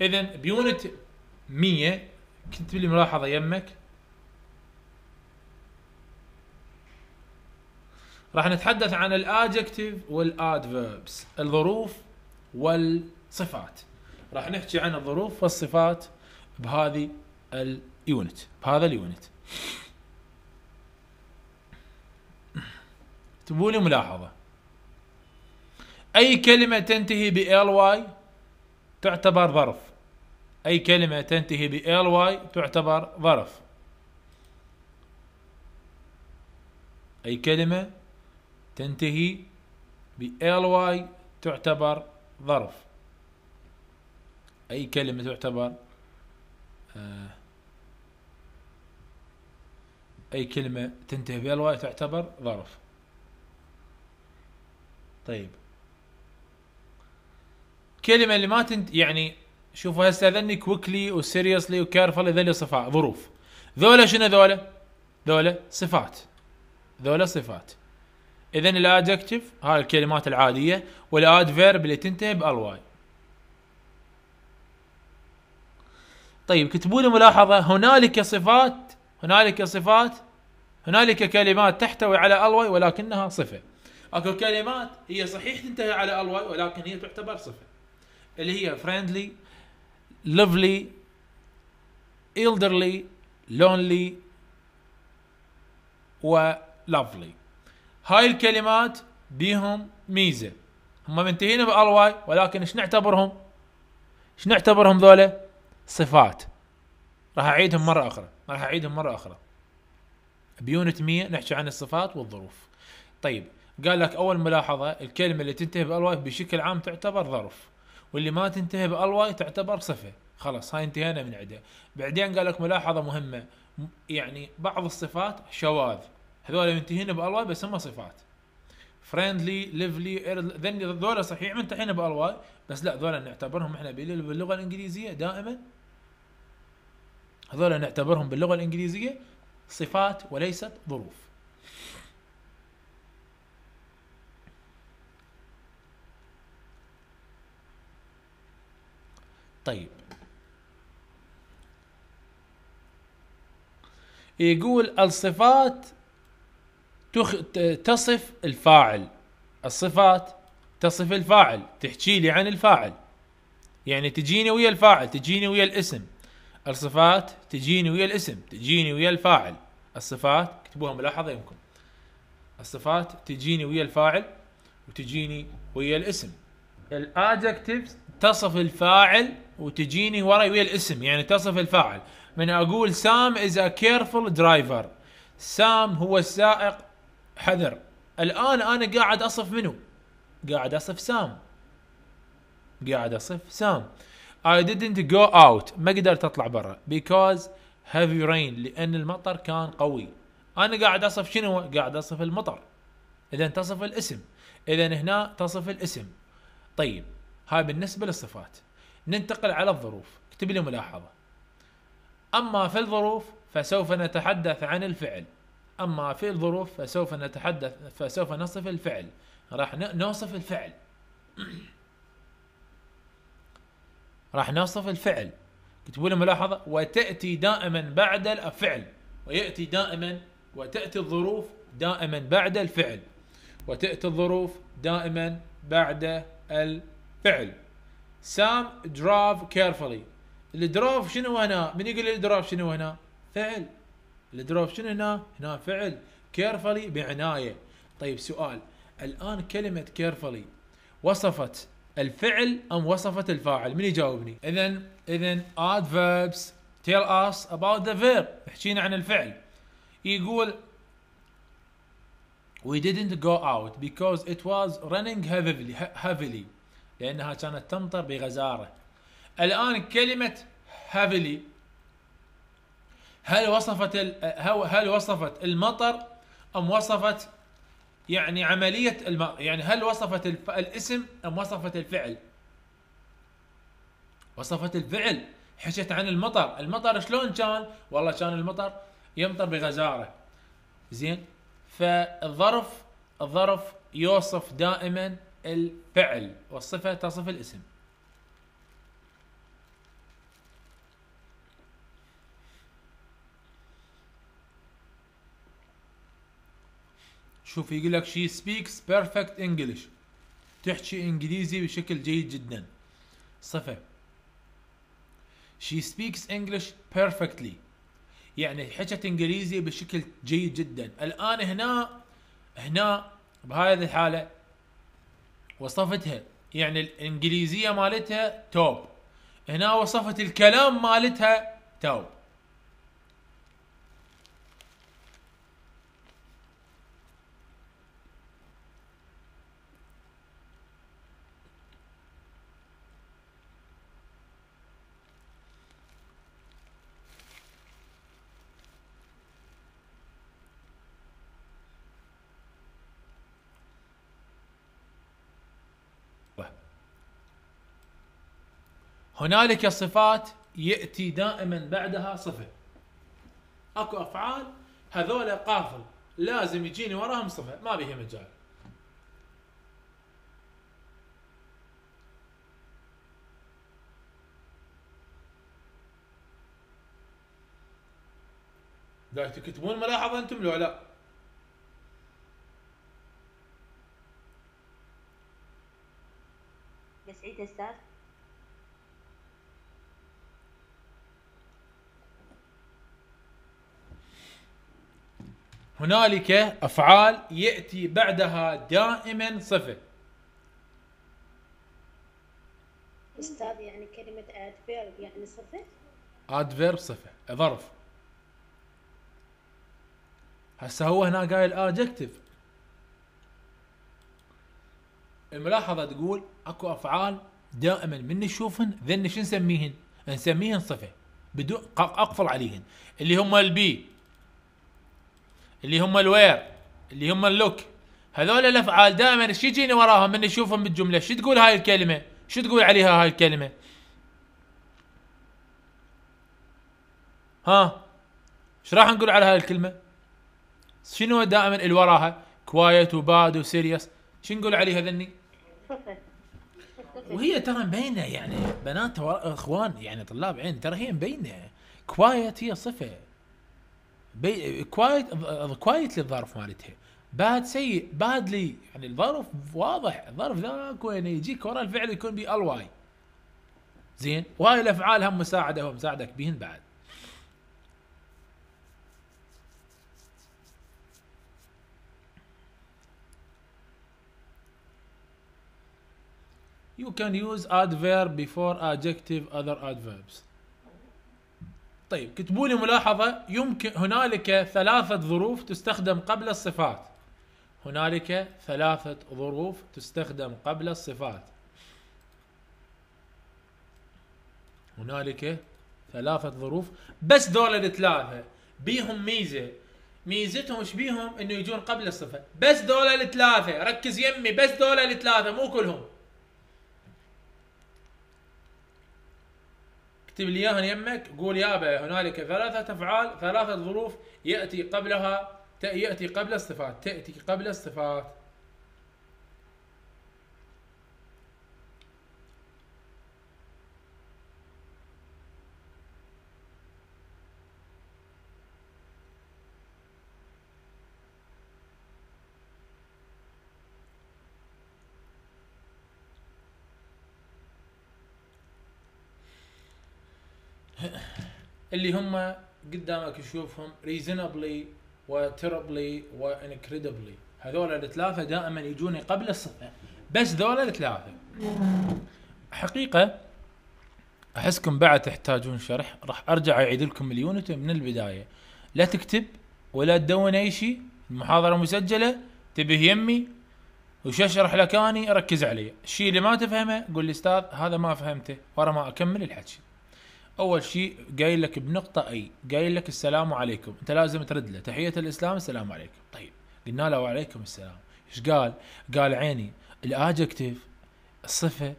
اذا بيونت 100 كنت لي ملاحظه يمك راح نتحدث عن الادجكتيف والادفيربس الظروف والصفات راح نحكي عن الظروف والصفات بهذه اليونت بهذا اليونت تبوا لي ملاحظه اي كلمه تنتهي ب ly تعتبر ظرف أي كلمة تنتهي ب ly تعتبر ظرف أي كلمة تنتهي ب ly تعتبر ظرف أي كلمة تعتبر آه، أي كلمة تنتهي ب ly تعتبر ظرف طيب كلمه اللي ما تنت يعني شوفوا هسه ذني كويكلي وسيريسلي وكيرفلي ذني صفات ظروف ذولا شنو ذولا؟ ذولا صفات ذولا صفات اذا الادجكتيف هاي الكلمات العاديه والادفيرب اللي تنتهي بالواي طيب كتبوا لي ملاحظه هنالك صفات هنالك صفات هنالك كلمات تحتوي على الواي ولكنها صفه اكو كلمات هي صحيح تنتهي على الواي ولكن هي تعتبر صفه اللي هي فريندلي لوفلي إلدرلي لونلي ولافلي هاي الكلمات بيهم ميزة هم منتهين بالواي ولكن ايش نعتبرهم ايش نعتبرهم ذولا صفات راح اعيدهم مرة اخرى راح اعيدهم مرة اخرى بيونت 100 نحكي عن الصفات والظروف طيب قال لك اول ملاحظة الكلمة اللي تنتهي بالواي بشكل عام تعتبر ظرف واللي ما تنتهي بالواي تعتبر صفه خلاص هاي انتهينا من عنده بعدين قال لك ملاحظه مهمه يعني بعض الصفات شواذ هذول منتهين بالواي بس هم صفات فريندلي ليفلي ذني ذولا صحيح منتهين بالواي بس لا ذولا نعتبرهم احنا باللغه الانجليزيه دائما هذول نعتبرهم باللغه الانجليزيه صفات وليست ظروف طيب يقول الصفات تخ... تصف الفاعل الصفات تصف الفاعل تحكي لي عن الفاعل يعني تجيني ويا الفاعل تجيني ويا الاسم الصفات تجيني ويا الاسم تجيني ويا الفاعل الصفات اكتبوها ملاحظه يمكن الصفات تجيني ويا الفاعل وتجيني ويا الاسم الادجكتيفز تصف الفاعل وتجيني وراي ويا الاسم يعني تصف الفاعل من اقول سام از ا كيرفل درايفر سام هو السائق حذر الان انا قاعد اصف منو قاعد اصف سام قاعد اصف سام I didn't go out ما قدرت اطلع برا because heavy rain لان المطر كان قوي انا قاعد اصف شنو قاعد اصف المطر اذا تصف الاسم اذا هنا تصف الاسم طيب هاي بالنسبه للصفات ننتقل على الظروف اكتب لي ملاحظة أما في الظروف فسوف نتحدث عن الفعل أما في الظروف فسوف نتحدث فسوف نصف الفعل راح نوصف الفعل راح نوصف الفعل كتبوا لي ملاحظة وتأتي دائما بعد الفعل ويأتي دائما وتأتي الظروف دائما بعد الفعل وتأتي الظروف دائما بعد الفعل سام دراف كيرفلي الدروف شنو هنا؟ من يقول الدروف شنو هنا؟ فعل الدروف شنو هنا؟ هنا فعل كيرفلي بعنايه طيب سؤال الان كلمه كيرفلي وصفت الفعل ام وصفت الفاعل؟ من يجاوبني؟ اذا اذا adverbs tell us about the verb احكينا عن الفعل يقول we didn't go out because it was running heavily heavily لأنها كانت تمطر بغزارة الآن كلمة هافلي هل وصفت هل وصفت المطر أم وصفت يعني عملية الم... يعني هل وصفت الف... الاسم أم وصفت الفعل؟ وصفت الفعل حكت عن المطر، المطر شلون كان؟ والله كان المطر يمطر بغزارة. زين؟ فالظرف الظرف يوصف دائما الفعل والصفة تصف الاسم شوف يقول لك she speaks perfect English تحكي انجليزي بشكل جيد جدا صفة she speaks English perfectly يعني حكت انجليزي بشكل جيد جدا الان هنا هنا بهذه الحالة وصفتها يعني الانجليزيه مالتها توب هنا وصفت الكلام مالتها توب هنالك صفات ياتي دائما بعدها صفه اكو افعال هذول قافل لازم يجيني وراهم صفه ما بيها مجال لا تكتبون ملاحظه انتم لو لا بس عيد استاذ هنالك افعال ياتي بعدها دائما صفه استاذ يعني كلمه ادفيرب يعني صفه ادفيرب صفه ظرف هسه هو هنا قايل ادجكتيف الملاحظه تقول اكو افعال دائما من نشوفهن ذن شو نسميهن؟ نسميهن صفه بدون اقفل عليهن اللي هم البي اللي هم الوير اللي هم اللوك هذول الافعال دائما ايش يجيني وراهم من اشوفهم بالجمله شو تقول هاي الكلمه شو تقول عليها هاي الكلمه ها ايش راح نقول على هاي الكلمه شنو دائما اللي وراها كوايت وباد وسيريس شو نقول عليها ذني وهي ترى مبينه يعني بنات اخوان يعني طلاب عين ترى هي مبينه كوايت هي صفه كوايت كوايت للظرف مالتها باد سيء بادلي يعني الظرف واضح الظرف ذاك وين يعني يجيك ورا الفعل يكون واي زين وهاي الافعال هم مساعده مساعدك بهن بعد You can use adverb before adjective other adverbs. طيب كتبوا لي ملاحظة يمكن هنالك ثلاثة ظروف تستخدم قبل الصفات هنالك ثلاثة ظروف تستخدم قبل الصفات هنالك ثلاثة ظروف بس دول الثلاثة بيهم ميزة ميزتهم ايش بيهم انه يجون قبل الصفة بس دول الثلاثة ركز يمي بس دول الثلاثة مو كلهم اكتب لي اياها يمك قول يابا هنالك ثلاثة افعال ثلاثة ظروف ياتي قبلها ياتي قبل الصفات تاتي قبل الصفات اللي هم قدامك تشوفهم ريزنبلي وتربلي وانكريدبلي هذول الثلاثه دائما يجوني قبل الصفحه بس ذولا الثلاثه حقيقه احسكم بعد تحتاجون شرح راح ارجع اعيد لكم اليونت من البدايه لا تكتب ولا تدون اي شيء المحاضره مسجله تبه يمي وش اشرح لك اني ركز علي الشيء اللي ما تفهمه قول لي استاذ هذا ما فهمته ورا ما اكمل الحكي اول شيء قايل لك بنقطه اي قايل لك السلام عليكم انت لازم ترد له تحيه الاسلام السلام عليكم طيب قلنا له وعليكم السلام ايش قال قال عيني الادجكتيف الصفه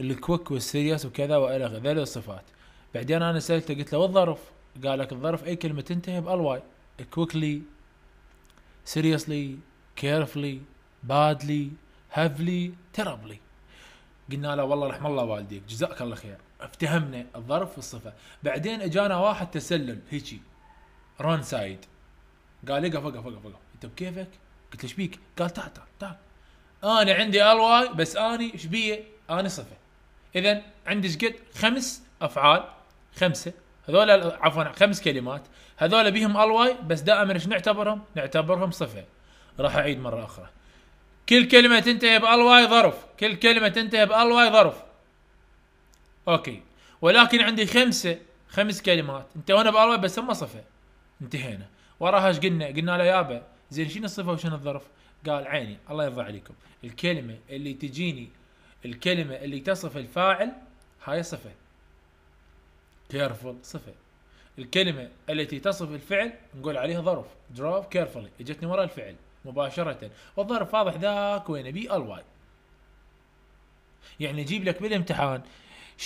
الكويك والسيريس وكذا والى غير ذي الصفات بعدين انا سالته قلت له والظرف قال لك الظرف اي كلمه تنتهي بالواي كويكلي سيريسلي كيرفلي بادلي هافلي تربلي قلنا له والله رحم الله والديك جزاك الله خير افتهمنا الظرف والصفه بعدين اجانا واحد تسلل هيجي رون سايد قال اقف اقف اقف اقف انت بكيفك؟ قلت له ايش بيك؟ قال تعال تعال تعال انا عندي الواي بس اني ايش بي؟ اني صفه اذا عندي ايش قد؟ خمس افعال خمسه هذول عفوا خمس كلمات هذول بيهم الواي بس دائما ايش نعتبرهم؟ نعتبرهم صفه راح اعيد مره اخرى كل كلمه تنتهي بالواي ظرف كل كلمه تنتهي بالواي ظرف اوكي ولكن عندي خمسه خمس كلمات انت وانا باربع ما صفه انتهينا وراها ايش قلنا؟ قلنا له يابا زين شنو الصفه وشنو الظرف؟ قال عيني الله يرضى عليكم الكلمه اللي تجيني الكلمه اللي تصف الفاعل هاي صفه كيرفول صفه الكلمه التي تصف الفعل نقول عليها ظرف دروف كيرفولي اجتني ورا الفعل مباشره والظرف واضح ذاك وين بي الواي يعني اجيب لك بالامتحان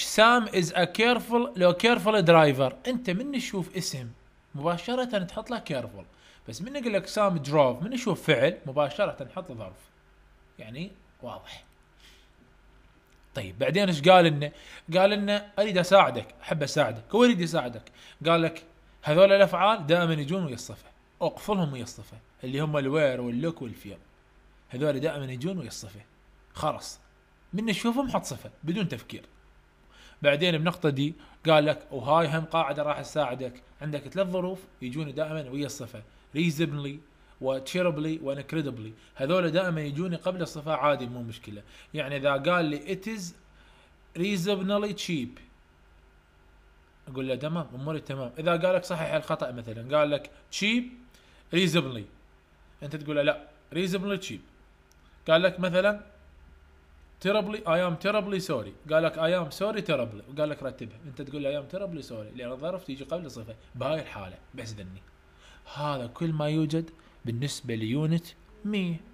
سام از ا كيرفل لو كيرفul درايفر انت من تشوف اسم مباشره تحط له كيرفول بس من اقول لك سام دروف من يشوف فعل مباشره تحط له ظرف يعني واضح طيب بعدين ايش قال لنا؟ قال لنا اريد اساعدك احب اساعدك هو يريد يساعدك قال لك هذول الافعال دائما يجون ويا الصفه اقفلهم ويا الصفه اللي هم الوير واللوك والفير هذول دائما يجون ويا الصفه خلاص من نشوفهم حط صفه بدون تفكير بعدين بنقطه دي قال لك وهاي هم قاعده راح تساعدك عندك ثلاث ظروف يجوني دائما ويا الصفه ريزبنلي وتشيربلي وانكريدبلي هذول دائما يجوني قبل الصفه عادي مو مشكله يعني اذا قال لي it is reasonably cheap اقول له تمام اموري تمام اذا قال لك صحح الخطا مثلا قال لك cheap reasonably انت تقول له لا reasonably cheap قال لك مثلا تيربلي اي ام تيربلي سوري قال لك اي ام سوري تيربلي وقال لك رتبها انت تقول له اي ام تيربلي سوري لان الظرف تيجي قبل الصفه بهاي الحاله بس ذني هذا كل ما يوجد بالنسبه ليونت 100